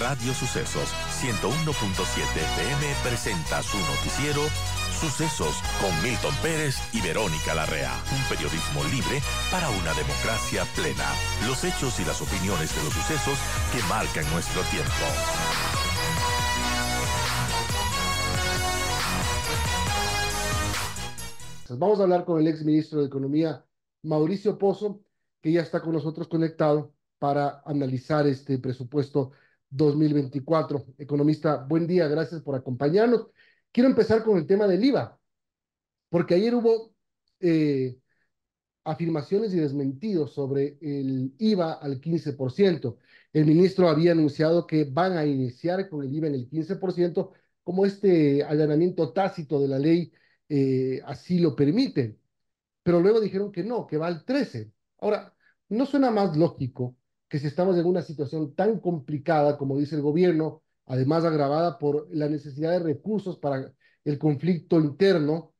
Radio Sucesos 101.7 FM presenta su noticiero Sucesos con Milton Pérez y Verónica Larrea. Un periodismo libre para una democracia plena. Los hechos y las opiniones de los sucesos que marcan nuestro tiempo. Vamos a hablar con el ex ministro de Economía, Mauricio Pozo, que ya está con nosotros conectado para analizar este presupuesto 2024. Economista, buen día, gracias por acompañarnos. Quiero empezar con el tema del IVA, porque ayer hubo eh, afirmaciones y desmentidos sobre el IVA al 15%. El ministro había anunciado que van a iniciar con el IVA en el 15%, como este allanamiento tácito de la ley eh, así lo permite. Pero luego dijeron que no, que va al 13%. Ahora, ¿no suena más lógico que si estamos en una situación tan complicada, como dice el gobierno, además agravada por la necesidad de recursos para el conflicto interno,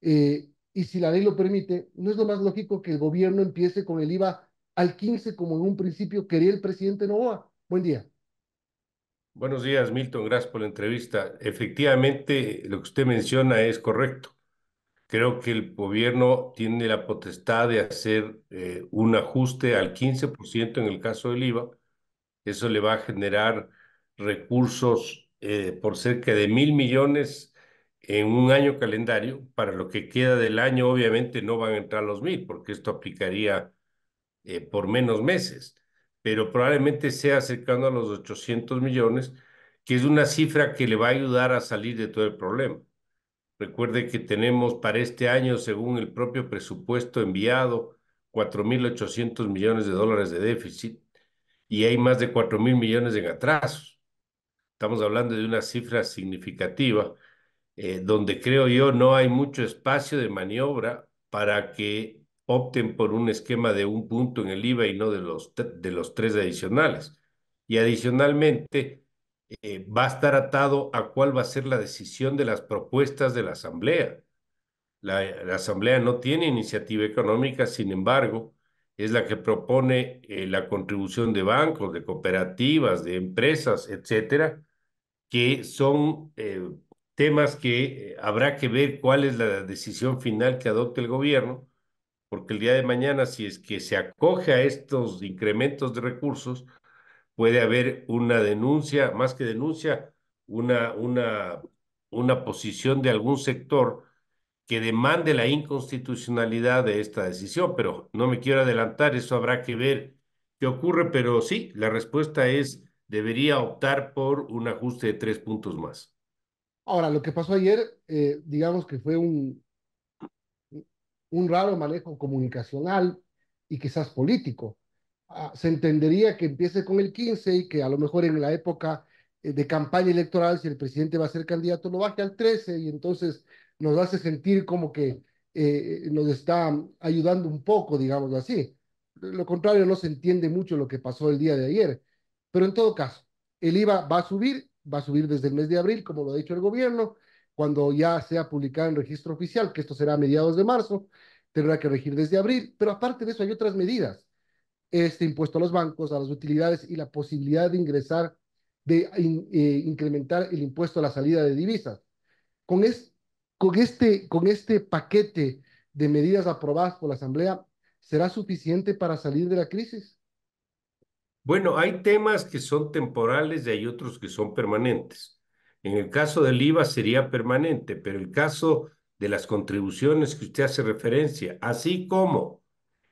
eh, y si la ley lo permite, ¿no es lo más lógico que el gobierno empiece con el IVA al 15 como en un principio quería el presidente Novoa? Buen día. Buenos días, Milton. Gracias por la entrevista. Efectivamente, lo que usted menciona es correcto. Creo que el gobierno tiene la potestad de hacer eh, un ajuste al 15% en el caso del IVA. Eso le va a generar recursos eh, por cerca de mil millones en un año calendario. Para lo que queda del año, obviamente no van a entrar los mil, porque esto aplicaría eh, por menos meses, pero probablemente sea acercando a los 800 millones, que es una cifra que le va a ayudar a salir de todo el problema. Recuerde que tenemos para este año, según el propio presupuesto enviado, 4.800 millones de dólares de déficit y hay más de 4.000 millones en atrasos. Estamos hablando de una cifra significativa eh, donde creo yo no hay mucho espacio de maniobra para que opten por un esquema de un punto en el IVA y no de los, de los tres adicionales. Y adicionalmente, eh, va a estar atado a cuál va a ser la decisión de las propuestas de la Asamblea. La, Asamblea no tiene iniciativa económica, sin embargo, es la que propone eh, la contribución de bancos, de cooperativas, de empresas, etcétera, que son eh, temas que habrá que ver cuál es la decisión final que adopte el gobierno, porque el día de mañana, si es que se acoge a estos incrementos de recursos, puede haber una denuncia, más que denuncia, una, una, una posición de algún sector que demande la inconstitucionalidad de esta decisión, pero no me quiero adelantar, eso habrá que ver qué ocurre, pero sí, la respuesta es, debería optar por un ajuste de tres puntos más. Ahora, lo que pasó ayer, eh, digamos que fue un, un raro manejo comunicacional y quizás político se entendería que empiece con el 15 y que a lo mejor en la época eh, de campaña electoral, si el presidente va a ser candidato, lo baje al 13 y entonces nos hace sentir como que eh, nos está ayudando un poco, digámoslo así. Lo contrario, no se entiende mucho lo que pasó el día de ayer. Pero en todo caso, el IVA va a subir, va a subir desde el mes de abril, como lo ha dicho el gobierno, cuando ya sea publicado en registro oficial, que esto será a mediados de marzo, tendrá que regir desde abril. Pero aparte de eso, hay otras medidas este impuesto a los bancos, a las utilidades y la posibilidad de ingresar, de eh, incrementar el impuesto a la salida de divisas. Con, es, con, este, con este paquete de medidas aprobadas por la Asamblea, ¿será suficiente para salir de la crisis? Bueno, hay temas que son temporales y hay otros que son permanentes. En el caso del IVA sería permanente, pero el caso de las contribuciones que usted hace referencia, así como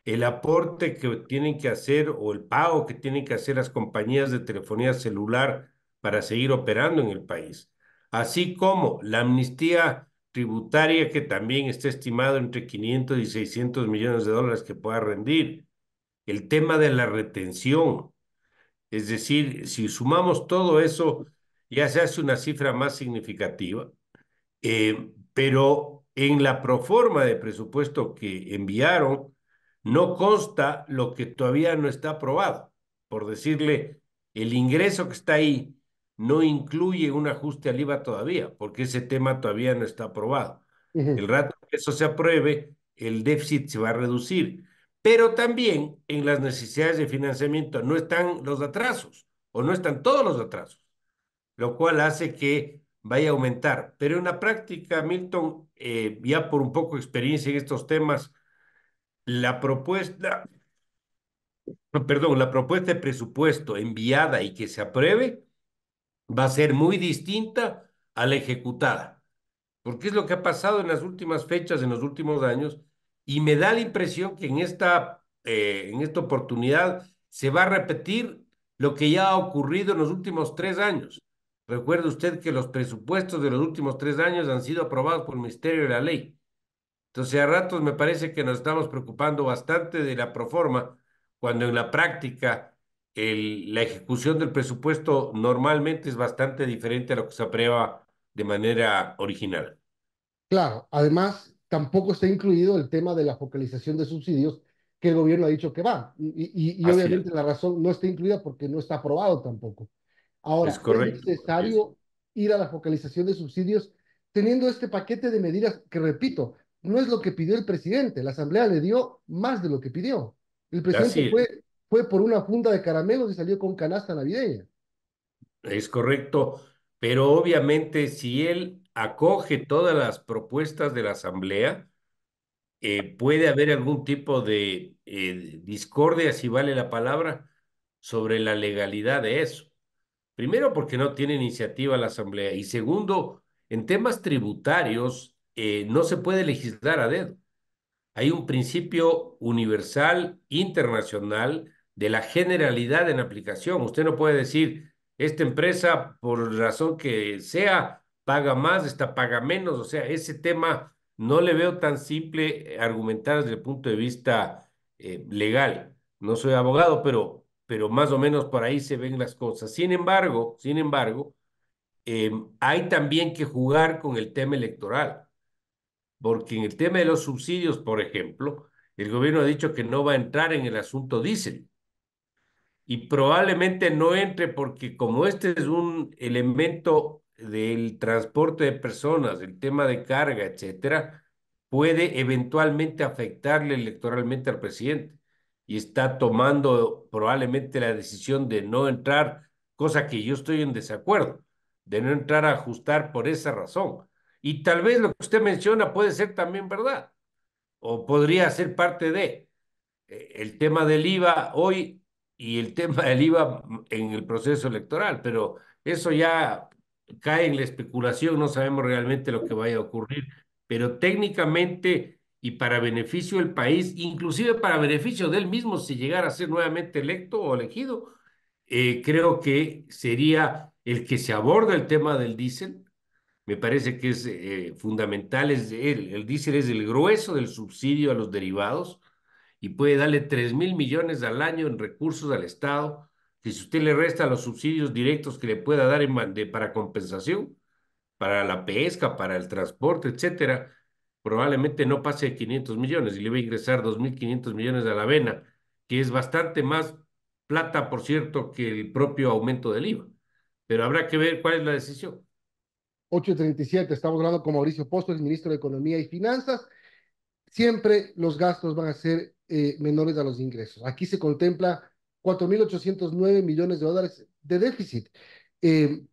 el aporte que tienen que hacer o el pago que tienen que hacer las compañías de telefonía celular para seguir operando en el país, así como la amnistía tributaria que también está estimado entre 500 y 600 millones de dólares que pueda rendir, el tema de la retención, es decir, si sumamos todo eso, ya se hace una cifra más significativa, eh, pero en la proforma de presupuesto que enviaron, no consta lo que todavía no está aprobado. Por decirle, el ingreso que está ahí no incluye un ajuste al IVA todavía, porque ese tema todavía no está aprobado. El rato que eso se apruebe, el déficit se va a reducir. Pero también en las necesidades de financiamiento no están los atrasos, o no están todos los atrasos, lo cual hace que vaya a aumentar. Pero en la práctica, Milton, eh, ya por un poco de experiencia en estos temas, la propuesta, perdón, la propuesta de presupuesto enviada y que se apruebe va a ser muy distinta a la ejecutada, porque es lo que ha pasado en las últimas fechas, en los últimos años, y me da la impresión que en esta, eh, en esta oportunidad se va a repetir lo que ya ha ocurrido en los últimos tres años. Recuerde usted que los presupuestos de los últimos tres años han sido aprobados por el Ministerio de la Ley. Entonces, a ratos me parece que nos estamos preocupando bastante de la proforma, cuando en la práctica la ejecución del presupuesto normalmente es bastante diferente a lo que se aprueba de manera original. Claro, además tampoco está incluido el tema de la focalización de subsidios que el gobierno ha dicho que va. Y, obviamente la razón no está incluida porque no está aprobado tampoco. Ahora, es, necesario ir a la focalización de subsidios teniendo este paquete de medidas que, repito, no es lo que pidió el presidente. La asamblea le dio más de lo que pidió. El presidente fue, por una funda de caramelos y salió con canasta navideña. Es correcto, pero obviamente si él acoge todas las propuestas de la asamblea, eh, puede haber algún tipo de eh, discordia, si vale la palabra, sobre la legalidad de eso. Primero, porque no tiene iniciativa la Asamblea. Y segundo, en temas tributarios, eh, no se puede legislar a dedo. Hay un principio universal, internacional, de la generalidad en aplicación. Usted no puede decir, esta empresa, por razón que sea, paga más, esta paga menos. O sea, ese tema no le veo tan simple eh, argumentar desde el punto de vista eh, legal. No soy abogado, pero, pero más o menos por ahí se ven las cosas. Sin embargo, sin embargo, hay también que jugar con el tema electoral porque en el tema de los subsidios, por ejemplo, el gobierno ha dicho que no va a entrar en el asunto diésel. Y probablemente no entre porque como este es un elemento del transporte de personas, el tema de carga, etcétera, puede eventualmente afectarle electoralmente al presidente. Y está tomando probablemente la decisión de no entrar, cosa que yo estoy en desacuerdo, de no entrar a ajustar por esa razón. Y tal vez lo que usted menciona puede ser también verdad, o podría ser parte de. Eh, el tema del IVA hoy y el tema del IVA en el proceso electoral, pero eso ya cae en la especulación, no sabemos realmente lo que vaya a ocurrir, pero técnicamente y para beneficio del país, inclusive para beneficio del mismo si llegara a ser nuevamente electo o elegido, eh, creo que sería el que se aborda el tema del diésel, me parece que es eh, fundamental. Es, el, el diésel es el grueso del subsidio a los derivados y puede darle 3 mil millones al año en recursos al Estado, que si usted le resta los subsidios directos que le pueda dar en, para compensación, para la pesca, para el transporte, etcétera, probablemente no pase de 500 millones y le va a ingresar 2.500 millones a la avena, que es bastante más plata, por cierto, que el propio aumento del IVA. Pero habrá que ver cuál es la decisión. 8.37, estamos hablando con Mauricio Postos, el ministro de Economía y Finanzas. Siempre los gastos van a ser eh, menores a los ingresos. Aquí se contempla 4.809 millones de dólares de déficit. Eh,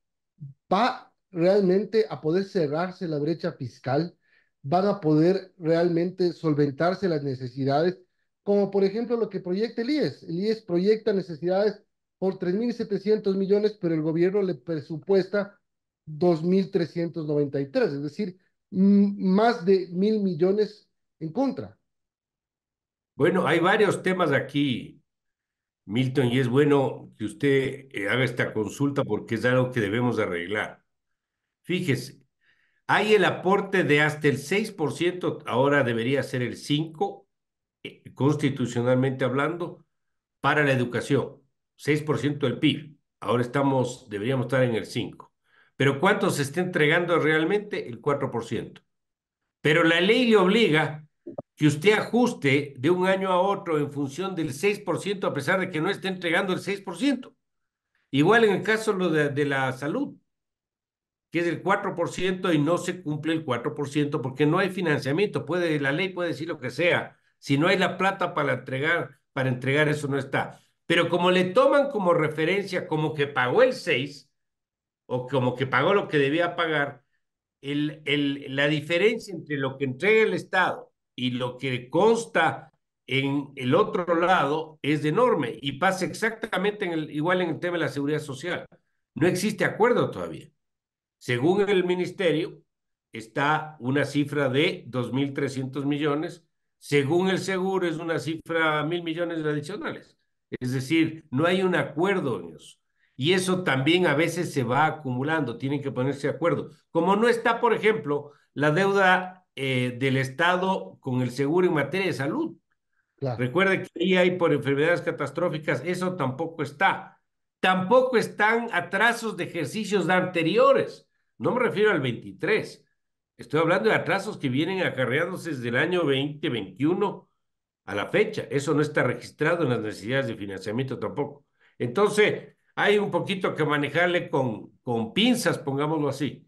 ¿Va realmente a poder cerrarse la brecha fiscal? ¿Van a poder realmente solventarse las necesidades? Como por ejemplo lo que proyecta el IES. El IES proyecta necesidades por 3.700 millones, pero el gobierno le presupuesta 2.393, es decir, más de mil millones en contra. Bueno, hay varios temas aquí, Milton, y es bueno que usted eh, haga esta consulta porque es algo que debemos arreglar. Fíjese, hay el aporte de hasta el 6%, ahora debería ser el 5%, eh, constitucionalmente hablando, para la educación, 6% del PIB. Ahora estamos, deberíamos estar en el 5%. Pero ¿cuánto se está entregando realmente? El 4%. Pero la ley le obliga que usted ajuste de un año a otro en función del 6%, a pesar de que no esté entregando el 6%. Igual en el caso de, de la salud, que es el 4% y no se cumple el 4% porque no hay financiamiento. Puede, la ley puede decir lo que sea. Si no hay la plata para entregar, para entregar eso no está. Pero como le toman como referencia, como que pagó el 6, o como que pagó lo que debía pagar, el, el, la diferencia entre lo que entrega el Estado y lo que consta en el otro lado es enorme y pasa exactamente en el, igual en el tema de la seguridad social. No existe acuerdo todavía. Según el ministerio, está una cifra de 2.300 millones. Según el seguro, es una cifra mil millones adicionales. Es decir, no hay un acuerdo en eso. Y eso también a veces se va acumulando, tienen que ponerse de acuerdo. Como no está, por ejemplo, la deuda eh, del Estado con el seguro en materia de salud. Claro. Recuerde que ahí hay por enfermedades catastróficas, eso tampoco está. Tampoco están atrasos de ejercicios anteriores. No me refiero al 23. Estoy hablando de atrasos que vienen acarreándose desde el año 2021 a la fecha. Eso no está registrado en las necesidades de financiamiento tampoco. Entonces, hay un poquito que manejarle con, con pinzas, pongámoslo así,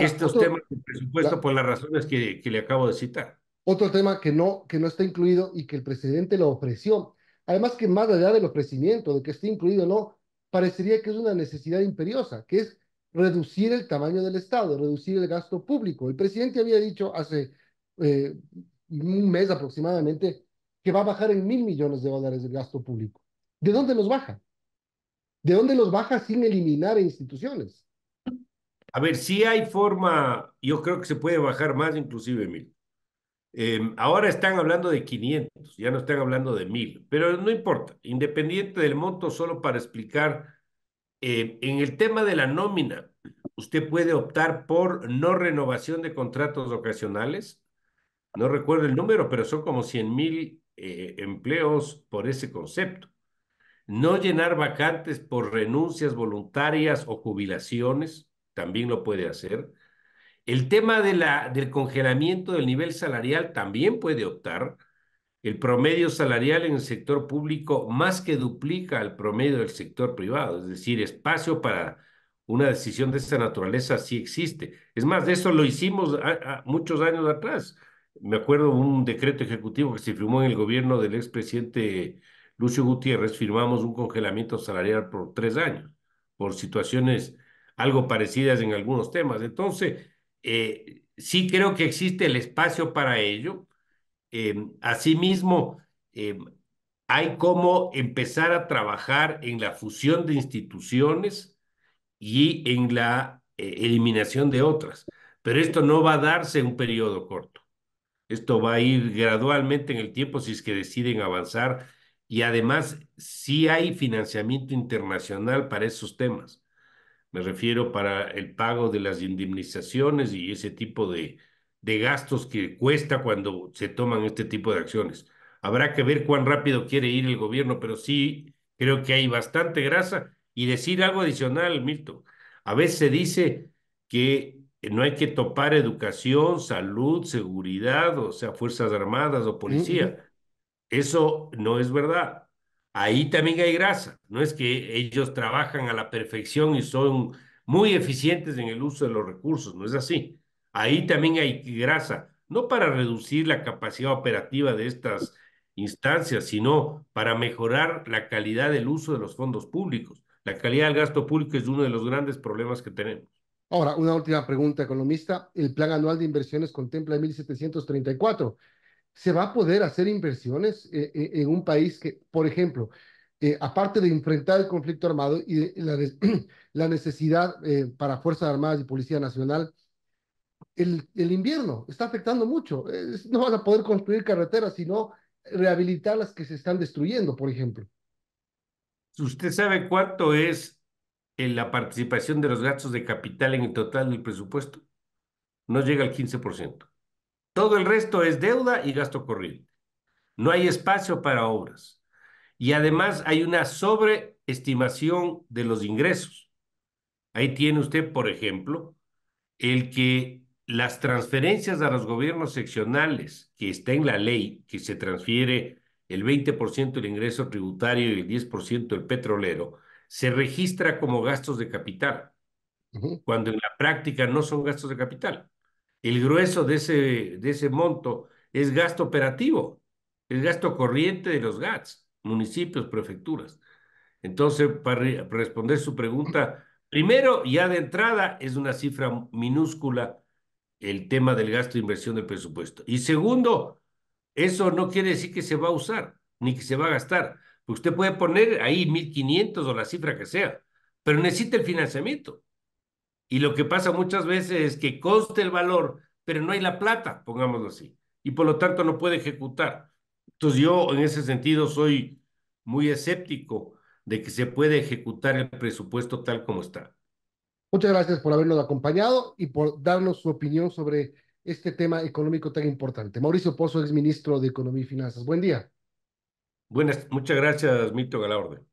estos temas del presupuesto por las razones que, le acabo de citar. Otro tema que no, que no está incluido y que el presidente lo ofreció, además que más allá del ofrecimiento, de que esté incluido o no, parecería que es una necesidad imperiosa, que es reducir el tamaño del Estado, reducir el gasto público. El presidente había dicho hace eh, un mes aproximadamente que va a bajar en mil millones de dólares el gasto público. ¿De dónde nos baja? ¿De dónde los baja sin eliminar instituciones? A ver, si hay forma, yo creo que se puede bajar más inclusive, mil. Em, ahora están hablando de 500, ya no están hablando de mil, pero no importa, independiente del monto, solo para explicar, em, en el tema de la nómina, usted puede optar por no renovación de contratos ocasionales, no recuerdo el número, pero son como 100 mil eh, empleos por ese concepto no llenar vacantes por renuncias voluntarias o jubilaciones, también lo puede hacer. El tema de la, del congelamiento del nivel salarial también puede optar. El promedio salarial en el sector público más que duplica al promedio del sector privado, es decir, espacio para una decisión de esta naturaleza sí existe. Es más, de eso lo hicimos muchos años atrás. Me acuerdo un decreto ejecutivo que se firmó en el gobierno del expresidente Lucio Gutiérrez firmamos un congelamiento salarial por tres años, por situaciones algo parecidas en algunos temas. Entonces, eh, sí creo que existe el espacio para ello. Eh, asimismo, eh, hay cómo empezar a trabajar en la fusión de instituciones y en la eliminación de otras. Pero esto no va a darse en un periodo corto. Esto va a ir gradualmente en el tiempo si es que deciden avanzar y además, sí hay financiamiento internacional para esos temas. Me refiero para el pago de las indemnizaciones y ese tipo de, gastos que cuesta cuando se toman este tipo de acciones. Habrá que ver cuán rápido quiere ir el gobierno, pero sí creo que hay bastante grasa. Y decir algo adicional, Milton. A veces se dice que no hay que topar educación, salud, seguridad, o sea, Fuerzas Armadas o policía. Eso no es verdad. Ahí también hay grasa. No es que ellos trabajan a la perfección y son muy eficientes en el uso de los recursos, no es así. Ahí también hay grasa, no para reducir la capacidad operativa de estas instancias, sino para mejorar la calidad del uso de los fondos públicos. La calidad del gasto público es uno de los grandes problemas que tenemos. Ahora, una última pregunta, economista. El plan anual de inversiones contempla 1.734 se va a poder hacer inversiones eh, eh, en un país que, por ejemplo, eh, aparte de enfrentar el conflicto armado y la, necesidad para Fuerzas Armadas y Policía Nacional, el, invierno está afectando mucho. no van a poder construir carreteras, sino rehabilitar las que se están destruyendo, por ejemplo. ¿Usted sabe cuánto es en la participación de los gastos de capital en el total del presupuesto? No llega al 15%. Todo el resto es deuda y gasto corriente. No hay espacio para obras. Y además hay una sobreestimación de los ingresos. Ahí tiene usted, por ejemplo, el que las transferencias a los gobiernos seccionales, que está en la ley, que se transfiere el 20% del ingreso tributario y el 10% del petrolero, se registra como gastos de capital, cuando en la práctica no son gastos de capital el grueso de ese, de ese monto es gasto operativo, el gasto corriente de los GATS, municipios, prefecturas. Entonces, para responder su pregunta, primero, ya de entrada, es una cifra minúscula el tema del gasto de inversión del presupuesto. Y segundo, eso no quiere decir que se va a usar, ni que se va a gastar. usted puede poner ahí 1.500 o la cifra que sea, pero necesita el financiamiento. Y lo que pasa muchas veces es que coste el valor, pero no hay la plata, pongámoslo así, y por lo tanto no puede ejecutar. Entonces yo en ese sentido soy muy escéptico de que se puede ejecutar el presupuesto tal como está. Muchas gracias por habernos acompañado y por darnos su opinión sobre este tema económico tan importante. Mauricio Pozo, ministro de Economía y Finanzas. Buen día. Buenas, muchas gracias, mito a